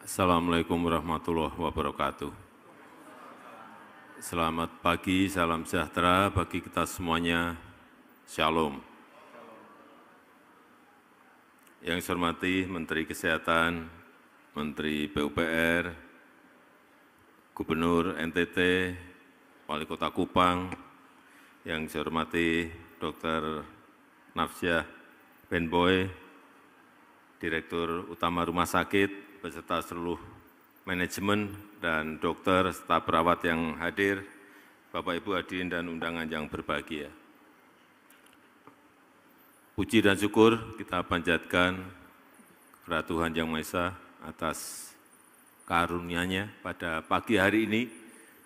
Assalamualaikum warahmatullahi wabarakatuh. Selamat pagi, salam sejahtera bagi kita semuanya. Shalom. Yang saya hormati Menteri Kesehatan, Menteri PUPR, Gubernur NTT, Wali Kota Kupang, yang saya hormati Dr. Nafsyah Benboy, Direktur Utama Rumah Sakit beserta seluruh manajemen dan dokter serta perawat yang hadir, Bapak Ibu hadirin dan undangan yang berbahagia. Puji dan syukur kita panjatkan kepada Tuhan Yang Maha Esa atas karunia-Nya pada pagi hari ini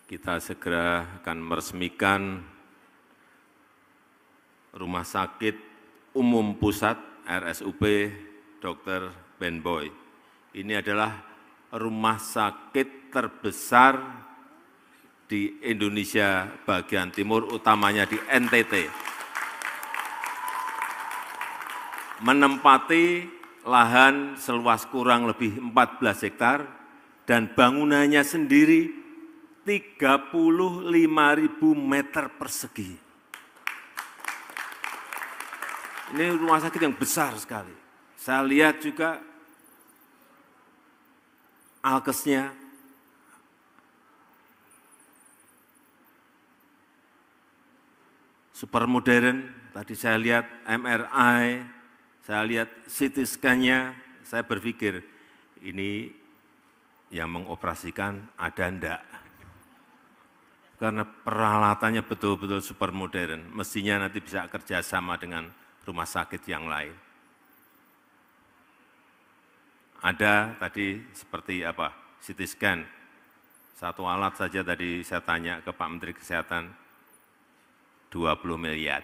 kita segera akan meresmikan Rumah Sakit Umum Pusat RSUP Dr. Ben Boy ini adalah rumah sakit terbesar di Indonesia bagian timur, utamanya di NTT. Menempati lahan seluas kurang lebih 14 hektar dan bangunannya sendiri ribu meter persegi. Ini rumah sakit yang besar sekali. Saya lihat juga alkesnya, super modern, tadi saya lihat MRI, saya lihat CT scan-nya, saya berpikir, ini yang mengoperasikan ada enggak? Karena peralatannya betul-betul super modern, mestinya nanti bisa kerjasama dengan rumah sakit yang lain ada tadi seperti apa, CT scan. Satu alat saja tadi saya tanya ke Pak Menteri Kesehatan, 20 miliar.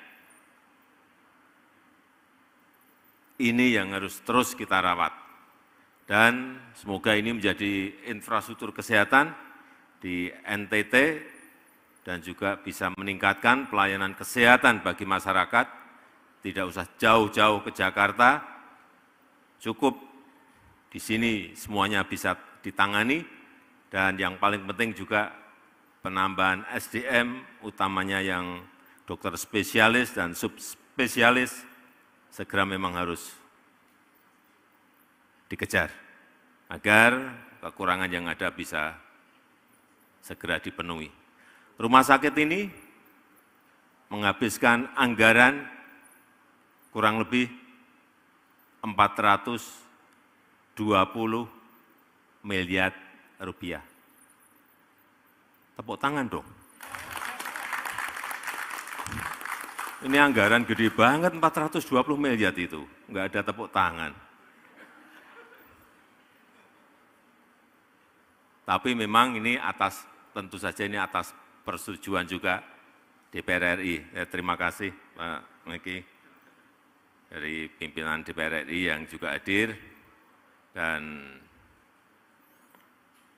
Ini yang harus terus kita rawat. Dan semoga ini menjadi infrastruktur kesehatan di NTT dan juga bisa meningkatkan pelayanan kesehatan bagi masyarakat. Tidak usah jauh-jauh ke Jakarta, cukup di sini semuanya bisa ditangani dan yang paling penting juga penambahan SDM utamanya yang dokter spesialis dan subspesialis segera memang harus dikejar agar kekurangan yang ada bisa segera dipenuhi. Rumah sakit ini menghabiskan anggaran kurang lebih 400 20 miliar rupiah. Tepuk tangan dong. Ini anggaran gede banget, 420 miliar itu. Enggak ada tepuk tangan. Tapi memang ini atas, tentu saja ini atas persetujuan juga DPR RI. Ya, eh, terima kasih Pak Meki dari pimpinan DPR RI yang juga hadir dan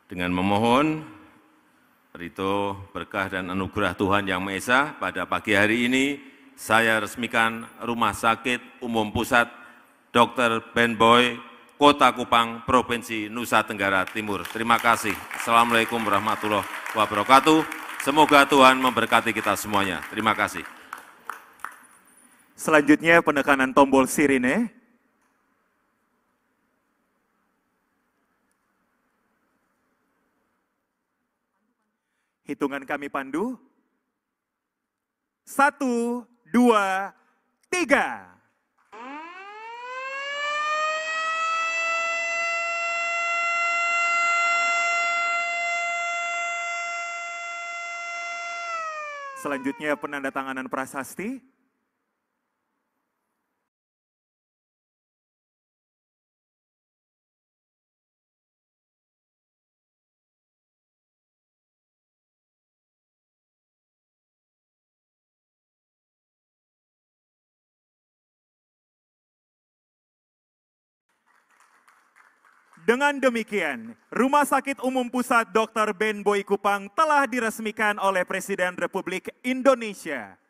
dengan memohon Rito berkah dan anugerah Tuhan Yang Maha Esa pada pagi hari ini saya resmikan Rumah Sakit Umum Pusat Dr. Ben Boy, Kota Kupang, Provinsi Nusa Tenggara Timur. Terima kasih. Assalamualaikum warahmatullahi wabarakatuh. Semoga Tuhan memberkati kita semuanya. Terima kasih. Selanjutnya penekanan tombol sirine. Hitungan kami pandu. Satu, dua, tiga. Selanjutnya penanda tanganan prasasti. Dengan demikian, Rumah Sakit Umum Pusat Dr. Ben Boy Kupang telah diresmikan oleh Presiden Republik Indonesia.